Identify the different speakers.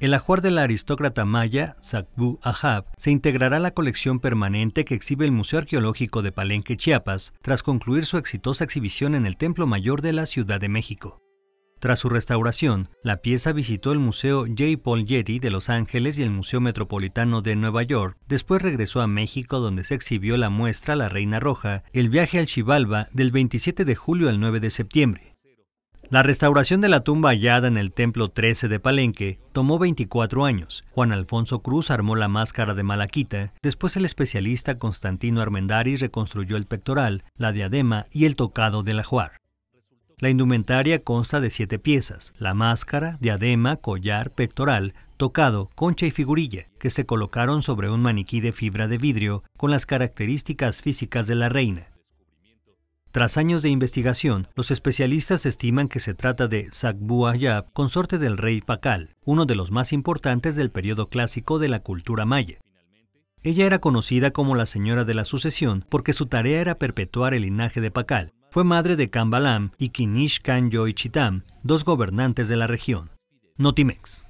Speaker 1: El ajuar de la aristócrata maya, Sakbu Ahab, se integrará a la colección permanente que exhibe el Museo Arqueológico de Palenque, Chiapas, tras concluir su exitosa exhibición en el Templo Mayor de la Ciudad de México. Tras su restauración, la pieza visitó el Museo J. Paul Getty de Los Ángeles y el Museo Metropolitano de Nueva York. Después regresó a México donde se exhibió la muestra La Reina Roja, el viaje al Chivalba del 27 de julio al 9 de septiembre. La restauración de la tumba hallada en el Templo 13 de Palenque tomó 24 años. Juan Alfonso Cruz armó la máscara de Malaquita, después el especialista Constantino Armendaris reconstruyó el pectoral, la diadema y el tocado del ajuar. La indumentaria consta de siete piezas, la máscara, diadema, collar, pectoral, tocado, concha y figurilla, que se colocaron sobre un maniquí de fibra de vidrio con las características físicas de la reina. Tras años de investigación, los especialistas estiman que se trata de Sagbu Ayab, consorte del rey Pakal, uno de los más importantes del periodo clásico de la cultura maya. Ella era conocida como la señora de la sucesión porque su tarea era perpetuar el linaje de Pakal. Fue madre de Kambalam y Kinish Kanjo y dos gobernantes de la región. Notimex.